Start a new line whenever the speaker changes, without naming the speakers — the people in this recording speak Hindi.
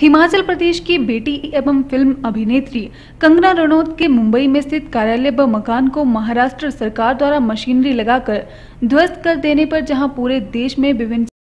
हिमाचल प्रदेश की बेटी एवं फिल्म अभिनेत्री कंगना रनौत के मुंबई में स्थित कार्यालय व मकान को महाराष्ट्र सरकार द्वारा मशीनरी लगाकर ध्वस्त कर देने पर जहां पूरे देश में विभिन्न